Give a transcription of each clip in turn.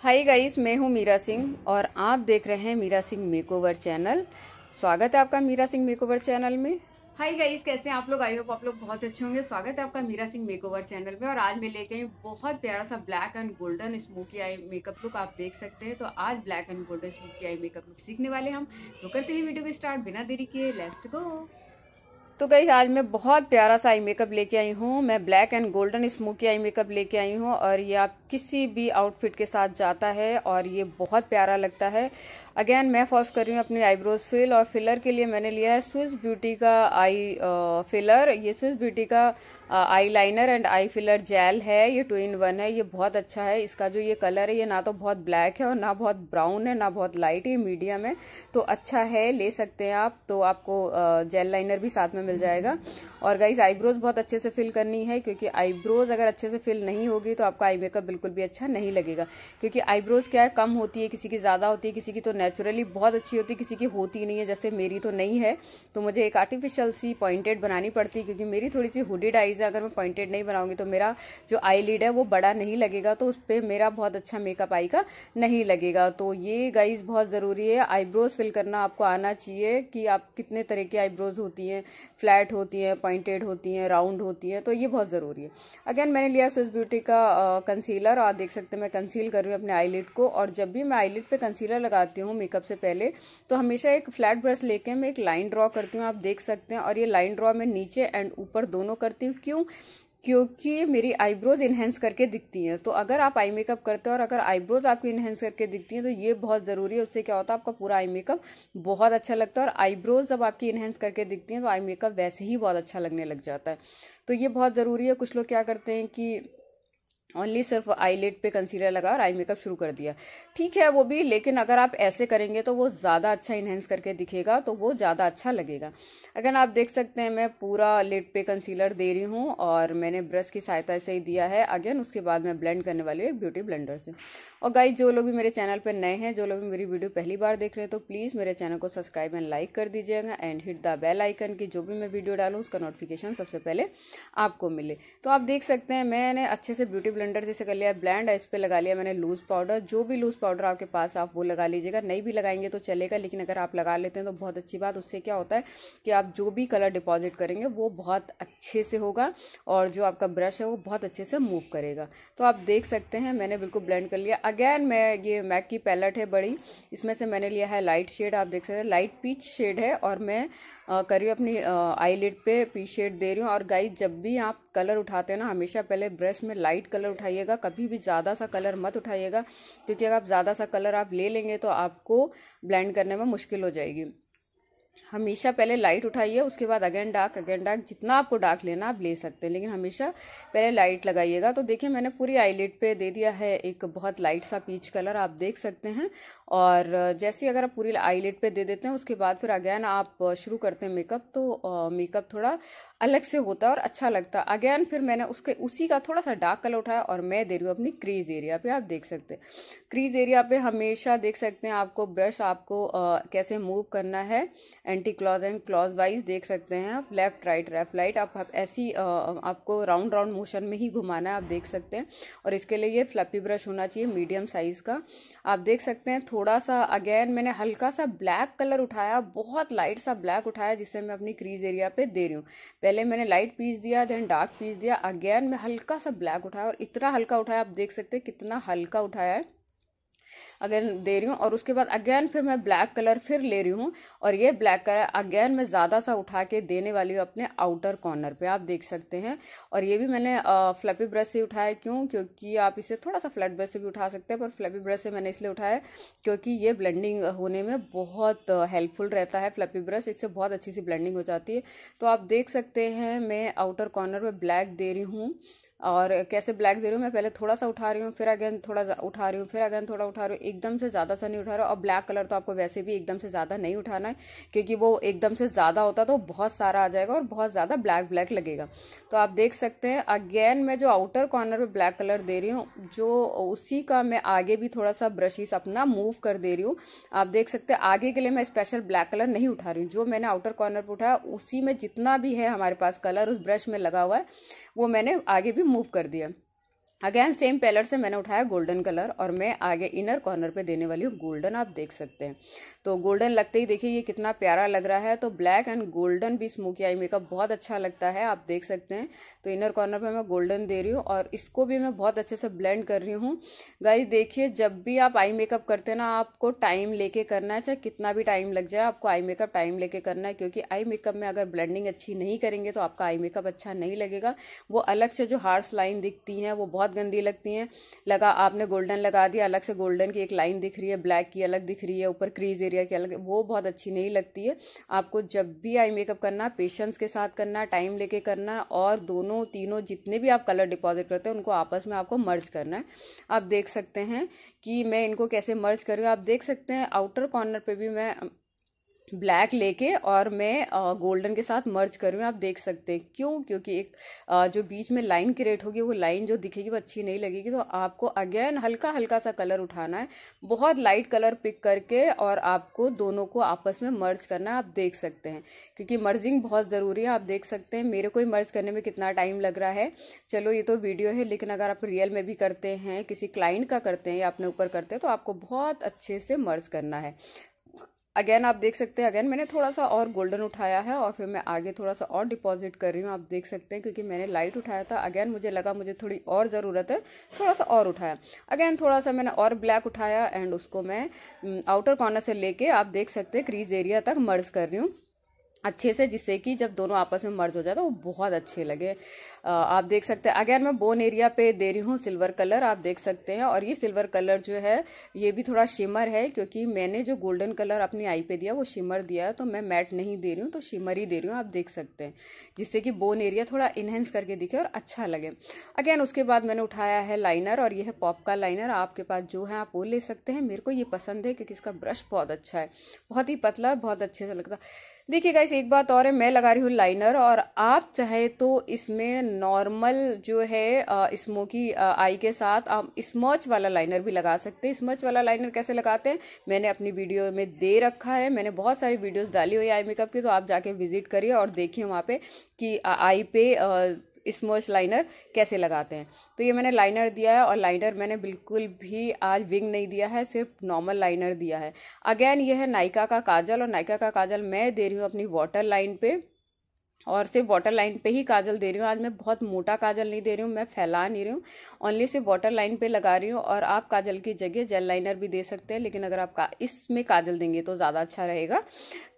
hi guys मैं हूँ मीरा सिंह और आप देख रहे हैं मीरा सिंह मेकओवर चैनल स्वागत है आपका मीरा सिंह मेकओवर चैनल में हाय गाइस कैसे हैं आप लोग आई होप आप लोग बहुत अच्छे होंगे स्वागत है आपका मीरा सिंह मेकओवर चैनल में और आज मैं लेके आई बहुत प्यारा सा black and golden smoky eye makeup look आप देख सकते हैं तो आज black and golden smoky eye makeup look सीखने वाले हम तो करते हैं वीडियो को स्टार्ट बिना देरी किए लेस्ट गो तो गई आज मैं बहुत प्यारा सा आई मेकअप लेके आई हूँ मैं black and golden smoky eye makeup लेके आई हूँ और ये आप किसी भी आउटफिट के साथ जाता है और ये बहुत प्यारा लगता है अगेन मैं फॉर्स कर रही हूँ अपनी आईब्रोज फिल और फिलर के लिए मैंने लिया है स्विस ब्यूटी का आई फिलर ये स्विस ब्यूटी का eyeliner and eye filler gel है ये टू इन वन है ये बहुत अच्छा है इसका जो ये कलर है ये ना तो बहुत ब्लैक है और ना बहुत ब्राउन है ना बहुत लाइट है मीडियम है तो अच्छा है ले सकते हैं आप तो आपको जेल लाइनर भी साथ में मिल जाएगा और गाइज आईब्रोज बहुत अच्छे से फिल करनी है क्योंकि आईब्रोज अगर अच्छे से फिल नहीं होगी तो आपका आई मेकअप बिल्कुल भी अच्छा नहीं लगेगा क्योंकि आईब्रोज क्या है कम होती है किसी की ज़्यादा होती है किसी की तो नेचुरली बहुत अच्छी होती है किसी की होती नहीं है जैसे मेरी तो नहीं है तो मुझे एक आर्टिफिशियल सी पॉइंटेड बनानी पड़ती है क्योंकि मेरी थोड़ी सी हुडेड आईज है अगर मैं पॉइंटेड नहीं बनाऊंगी तो मेरा जो आई लीड है वो बड़ा नहीं लगेगा तो उस पर मेरा बहुत अच्छा मेकअप आई का नहीं लगेगा तो ये गाइज बहुत ज़रूरी है आईब्रोज फिल करना आपको आना चाहिए कि आप कितने तरह की आईब्रोज होती हैं फ्लैट होती हैं पॉइंटेड होती हैं राउंड होती हैं तो ये बहुत ज़रूरी है अगेन मैंने लिया स्विस ब्यूटी का कंसीलर और देख सकते हैं मैं कंसील कर रही हूँ अपने आईलिड को और जब भी मैं आईलिड पे कंसीलर लगाती हूँ मेकअप से पहले तो हमेशा एक फ्लैट ब्रश लेके मैं एक लाइन ड्रॉ करती हूँ आप देख सकते हैं और ये लाइन ड्रॉ मैं नीचे एंड ऊपर दोनों करती हूँ क्यों क्योंकि मेरी आईब्रोज इन्हेंस करके दिखती हैं तो अगर आप आई मेकअप करते हो और अगर आईब्रोज आपकी इन्हेंस करके दिखती हैं तो ये बहुत ज़रूरी है उससे क्या होता है आपका पूरा आई मेकअप बहुत अच्छा लगता है और आईब्रोज जब आपकी इन्हेंस करके दिखती हैं तो आई मेकअप वैसे ही बहुत अच्छा लगने लग जाता है तो ये बहुत ज़रूरी है कुछ लोग क्या करते हैं कि ओनली सिर्फ आई लेट पे कंसीलर लगा और आई मेकअप शुरू कर दिया ठीक है वो भी लेकिन अगर आप ऐसे करेंगे तो वो ज़्यादा अच्छा इन्हेंस करके दिखेगा तो वो ज़्यादा अच्छा लगेगा अगर आप देख सकते हैं मैं पूरा लेट पे कंसीलर दे रही हूँ और मैंने ब्रश की सहायता से ही दिया है अगेन उसके बाद मैं ब्लेंड करने वाली हूँ एक ब्यूटी ब्लेंडर से और गाई जो लोग भी मेरे चैनल पर नए हैं जो लोग भी मेरी वीडियो पहली बार देख रहे हैं तो प्लीज़ मेरे चैनल को सब्सक्राइब एंड लाइक कर दीजिएगा and hit the bell icon की जो भी मैं वीडियो डालूँ उसका नोटिफिकेशन सबसे पहले आपको मिले तो आप देख सकते हैं मैंने अच्छे से ब्यूटी ब्लेंडर ब्लेंडर जैसे कर लिया ब्लेंड है इस पर लगा लिया मैंने लूज़ पाउडर जो भी लूज़ पाउडर आपके पास आप वो लगा लीजिएगा नहीं भी लगाएंगे तो चलेगा लेकिन अगर आप लगा लेते हैं तो बहुत अच्छी बात उससे क्या होता है कि आप जो भी कलर डिपॉजिट करेंगे वो बहुत अच्छे से होगा और जो आपका ब्रश है वो बहुत अच्छे से मूव करेगा तो आप देख सकते हैं मैंने बिल्कुल ब्लेंड कर लिया अगेन मैं ये मैक की पैलेट है बड़ी इसमें से मैंने लिया है लाइट शेड आप देख सकते हैं लाइट पीच शेड है और मैं करी अपनी आई पे पीच शेड दे रही हूँ और गाइज जब भी आप कलर उठाते हैं ना हमेशा पहले ब्रश में लाइट कलर कलर उठाइएगा कभी भी ज़्यादा सा कलर मत उठाइएगा क्योंकि अगर आप ज़्यादा सा कलर आप ले लेंगे तो आपको ब्लेंड करने में मुश्किल हो जाएगी हमेशा पहले लाइट उठाइए उसके बाद अगेन डार्क अगेन डार्क जितना आपको डार्क लेना आप ले सकते हैं लेकिन हमेशा पहले लाइट लगाइएगा तो देखिए मैंने पूरी आईलेट पे दे दिया है एक बहुत लाइट सा पीच कलर आप देख सकते हैं और जैसे अगर आप पूरी आईलेट पे दे देते हैं उसके बाद फिर अगैन आप शुरू करते हैं मेकअप तो मेकअप थोड़ा अलग से होता है और अच्छा लगता है अगैन फिर मैंने उसके उसी का थोड़ा सा डार्क कलर उठाया और मैं दे रही हूँ अपनी क्रीज एरिया पे आप देख सकते हैं क्रीज एरिया पे हमेशा देख सकते हैं आपको ब्रश आपको आ, कैसे मूव करना है anticlockwise and clockwise देख सकते हैं आप लेफ्ट राइट लेफ्ट राइट आप, आप ऐसी आ, आपको राउंड राउंड मोशन में ही घुमाना है आप देख सकते हैं और इसके लिए ये फ्लपी ब्रश होना चाहिए मीडियम साइज का आप देख सकते हैं थोड़ा सा अगेन मैंने हल्का सा ब्लैक कलर उठाया बहुत लाइट सा ब्लैक उठाया जिसे मैं अपनी क्रीज एरिया पे दे रही हूँ पहले मैंने लाइट पीस दिया देन डार्क पीस दिया अगेन मैं हल्का सा ब्लैक उठाया और इतना हल्का उठाया आप देख सकते हैं कितना हल्का उठाया है अगेन दे रही हूँ और उसके बाद अगेन फिर मैं ब्लैक कलर फिर ले रही हूँ और ये ब्लैक कलर अगेन मैं ज़्यादा सा उठा के देने वाली हूँ अपने आउटर कॉर्नर पे आप देख सकते हैं और ये भी मैंने फ्लैपी ब्रश से उठाया क्यों क्योंकि आप इसे थोड़ा सा फ्लैट ब्रश से भी उठा सकते हैं पर फ्लैपी ब्रश से मैंने इसलिए उठाया क्योंकि ये ब्लेंडिंग होने में बहुत हेल्पफुल रहता है फ्लैपी ब्रश इससे बहुत अच्छी सी ब्लेंडिंग हो जाती है तो आप देख सकते हैं मैं आउटर कॉर्नर पर ब्लैक दे रही हूँ और कैसे ब्लैक दे रही हूँ मैं पहले थोड़ा सा उठा रही हूँ फिर अगेन थोड़ा उठा रही हूँ फिर अगेन थोड़ा उठा रही हूँ एकदम से ज़्यादा सा नहीं उठा रहा और ब्लैक कलर तो आपको वैसे भी एकदम से ज़्यादा नहीं उठाना है क्योंकि वो एकदम से ज़्यादा होता तो बहुत सारा आ जाएगा और बहुत ज़्यादा ब्लैक ब्लैक लगेगा तो आप देख सकते हैं अगेन मैं जो आउटर कॉर्नर पर ब्लैक कलर दे रही हूँ जो उसी का मैं आगे भी थोड़ा सा ब्रशिस अपना मूव कर दे रही हूँ आप देख सकते हैं आगे के लिए मैं स्पेशल ब्लैक कलर नहीं उठा रही हूँ जो मैंने आउटर कॉर्नर पर उठाया उसी में जितना भी है हमारे पास कलर उस ब्रश में लगा हुआ है वो मैंने आगे भी मूव कर दिया अगेन सेम पैलेट से मैंने उठाया गोल्डन कलर और मैं आगे इनर कॉर्नर पे देने वाली हूँ गोल्डन आप देख सकते हैं तो गोल्डन लगते ही देखिए ये कितना प्यारा लग रहा है तो ब्लैक एंड गोल्डन भी स्मोकी आई मेकअप बहुत अच्छा लगता है आप देख सकते हैं तो इनर कॉर्नर पे मैं गोल्डन दे रही हूँ और इसको भी मैं बहुत अच्छे से ब्लेंड कर रही हूँ गाई देखिए जब भी आप आई मेकअप करते हैं ना आपको टाइम लेके करना है चाहे कितना भी टाइम लग जाए आपको आई मेकअप टाइम लेके करना है क्योंकि आई मेकअप में अगर ब्लेंडिंग अच्छी नहीं करेंगे तो आपका आई मेकअप अच्छा नहीं लगेगा वो अलग से जो हार्स लाइन दिखती हैं वो बहुत बहुत गंदी लगती हैं लगा आपने गोल्डन लगा दिया अलग से गोल्डन की एक लाइन दिख रही है ब्लैक की अलग दिख रही है ऊपर क्रीज एरिया की अलग वो बहुत अच्छी नहीं लगती है आपको जब भी आई मेकअप करना पेशेंस के साथ करना टाइम लेके करना और दोनों तीनों जितने भी आप कलर डिपॉजिट करते हैं उनको आपस में आपको मर्ज करना है आप देख सकते हैं कि मैं इनको कैसे मर्ज करूँ आप देख सकते हैं आउटर कॉर्नर पर भी मैं ब्लैक लेके और मैं गोल्डन के साथ मर्ज करूँ आप देख सकते हैं क्यों क्योंकि एक जो बीच में लाइन क्रिएट होगी वो लाइन जो दिखेगी वो अच्छी नहीं लगेगी तो आपको अगेन हल्का हल्का सा कलर उठाना है बहुत लाइट कलर पिक करके और आपको दोनों को आपस में मर्ज करना है आप देख सकते हैं क्योंकि मर्जिंग बहुत ज़रूरी है आप देख सकते हैं मेरे को ही मर्ज करने में कितना टाइम लग रहा है चलो ये तो वीडियो है लेकिन अगर आप रियल में भी करते हैं किसी क्लाइंट का करते हैं या अपने ऊपर करते हैं तो आपको बहुत अच्छे से मर्ज करना है अगेन आप देख सकते हैं अगेन मैंने थोड़ा सा और गोल्डन उठाया है और फिर मैं आगे थोड़ा सा और डिपॉजिट कर रही हूँ आप देख सकते हैं क्योंकि मैंने लाइट उठाया था अगेन मुझे लगा मुझे थोड़ी और ज़रूरत है थोड़ा सा और उठाया अगेन थोड़ा सा मैंने और ब्लैक उठाया एंड उसको मैं आउटर mm, कॉर्नर से लेके आप देख सकते हैं क्रीज एरिया तक मर्ज कर रही हूँ अच्छे से जिससे कि जब दोनों आपस में मर्ज हो जाए तो वो बहुत अच्छे लगे आप देख सकते हैं अगेन मैं बोन एरिया पे दे रही हूँ सिल्वर कलर आप देख सकते हैं और ये सिल्वर कलर जो है ये भी थोड़ा शिमर है क्योंकि मैंने जो गोल्डन कलर अपनी आई पे दिया वो शिमर दिया है तो मैं मैट नहीं दे रही हूँ तो शिमर ही दे रही हूँ आप देख सकते हैं जिससे कि बोन एरिया थोड़ा इन्हेंस करके दिखे और अच्छा लगे अगेन उसके बाद मैंने उठाया है लाइनर और ये है पॉप का लाइनर आपके पास जो है आप वो ले सकते हैं मेरे को ये पसंद है क्योंकि इसका ब्रश बहुत अच्छा है बहुत ही पतला और बहुत अच्छे से लगता है देखिए गाइस एक बात और है मैं लगा रही हूँ लाइनर और आप चाहे तो इसमें नॉर्मल जो है स्मोकी आई के साथ आप स्मच वाला लाइनर भी लगा सकते हैं स्मच वाला लाइनर कैसे लगाते हैं मैंने अपनी वीडियो में दे रखा है मैंने बहुत सारी वीडियोस डाली हुई आई मेकअप की तो आप जाके विजिट करिए और देखिए वहाँ पे कि आई पे स्मोच लाइनर कैसे लगाते हैं तो ये मैंने लाइनर दिया है और लाइनर मैंने बिल्कुल भी आज विंग नहीं दिया है सिर्फ नॉर्मल लाइनर दिया है अगेन ये है नायका का काजल और नायका का काजल मैं दे रही हूँ अपनी वाटर लाइन पे और सिर्फ वाटर लाइन पे ही काजल दे रही हूँ आज मैं बहुत मोटा काजल नहीं दे रही हूँ मैं फैला नहीं रही हूँ ओनली सिर्फ वाटर लाइन पे लगा रही हूँ और आप काजल की जगह जेल लाइनर भी दे सकते हैं लेकिन अगर आप का इसमें काजल देंगे तो ज़्यादा अच्छा रहेगा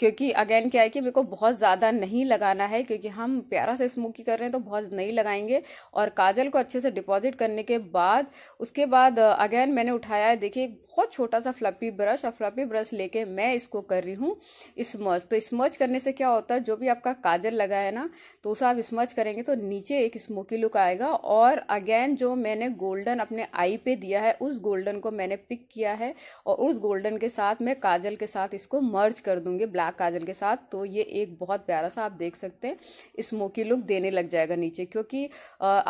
क्योंकि अगेन क्या है कि मेरे को बहुत ज़्यादा नहीं लगाना है क्योंकि हम प्यारा से स्मोकी कर रहे हैं तो बहुत नहीं लगाएंगे और काजल को अच्छे से डिपॉजिट करने के बाद उसके बाद अगेन uh, मैंने उठाया है देखिए एक बहुत छोटा सा फ्लपी ब्रश और फ्लपी ब्रश लेके मैं इसको कर रही हूँ स्मर्च तो स्मर्च करने से क्या होता है जो भी आपका काजल लगा रहा है ना तो उसे आप स्मच करेंगे तो नीचे एक स्मोकी लुक आएगा और अगेन जो मैंने गोल्डन अपने आई पे दिया है उस गोल्डन को मैंने पिक किया है और उस गोल्डन के साथ मैं काजल के साथ इसको मर्ज कर दूंगी ब्लैक काजल के साथ तो ये एक बहुत प्यारा सा आप देख सकते हैं स्मोकी लुक देने लग जाएगा नीचे क्योंकि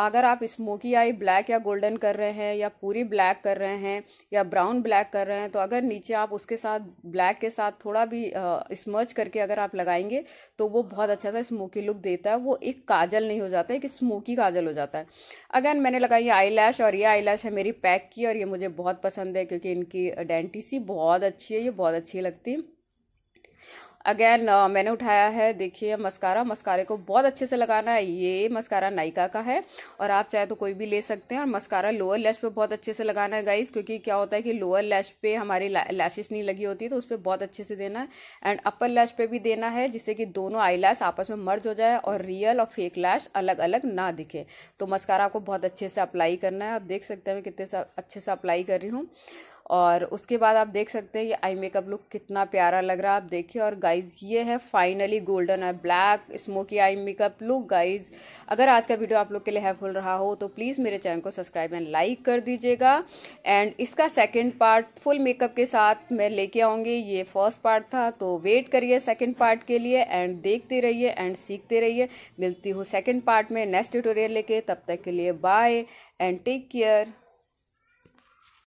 अगर आप स्मोकी आई ब्लैक या गोल्डन कर रहे हैं या पूरी ब्लैक कर रहे हैं या ब्राउन ब्लैक कर रहे हैं तो अगर नीचे आप उसके साथ ब्लैक के साथ थोड़ा भी स्मर्च करके अगर आप लगाएंगे तो वो बहुत अच्छा सा स्मोकी की लुक देता है वो एक काजल नहीं हो जाता एक स्मोकी काजल हो जाता है अगेन मैंने लगाई ये आई लैश और ये आई लैश है मेरी पैक की और ये मुझे बहुत पसंद है क्योंकि इनकी डेंटिसी बहुत अच्छी है ये बहुत अच्छी लगती है अगेन uh, मैंने उठाया है देखिए मस्कारा मस्कारे को बहुत अच्छे से लगाना है ये मस्कारा नायका का है और आप चाहे तो कोई भी ले सकते हैं और मस्कारा लोअर लैश पे बहुत अच्छे से लगाना है गाइज क्योंकि क्या होता है कि लोअर लैश पे हमारी लैशेस नहीं लगी होती तो उस पर बहुत अच्छे से देना है एंड अपर लैश पे भी देना है जिससे कि दोनों आई लैश आपस में मर्ज हो जाए और रियल और फेक लैश अलग अलग ना दिखे तो मस्कारा को बहुत अच्छे से अप्लाई करना है आप देख सकते हैं मैं कितने अच्छे से अप्लाई कर रही हूँ और उसके बाद आप देख सकते हैं ये आई मेकअप लुक कितना प्यारा लग रहा है आप देखिए और गाइज ये है finally golden eye black smoky eye makeup look guys अगर आज का वीडियो आप लोग के लिए हेल्पफुल रहा हो तो प्लीज़ मेरे चैनल को सब्सक्राइब एंड लाइक कर दीजिएगा एंड इसका सेकेंड पार्ट फुल मेकअप के साथ मैं लेके आऊँगी ये फर्स्ट पार्ट था तो वेट करिए सेकेंड पार्ट के लिए एंड देखते रहिए एंड सीखते रहिए मिलती हूँ सेकेंड पार्ट में नेक्स्ट ट्यूटोरियल लेके तब तक के लिए बाय एंड टेक केयर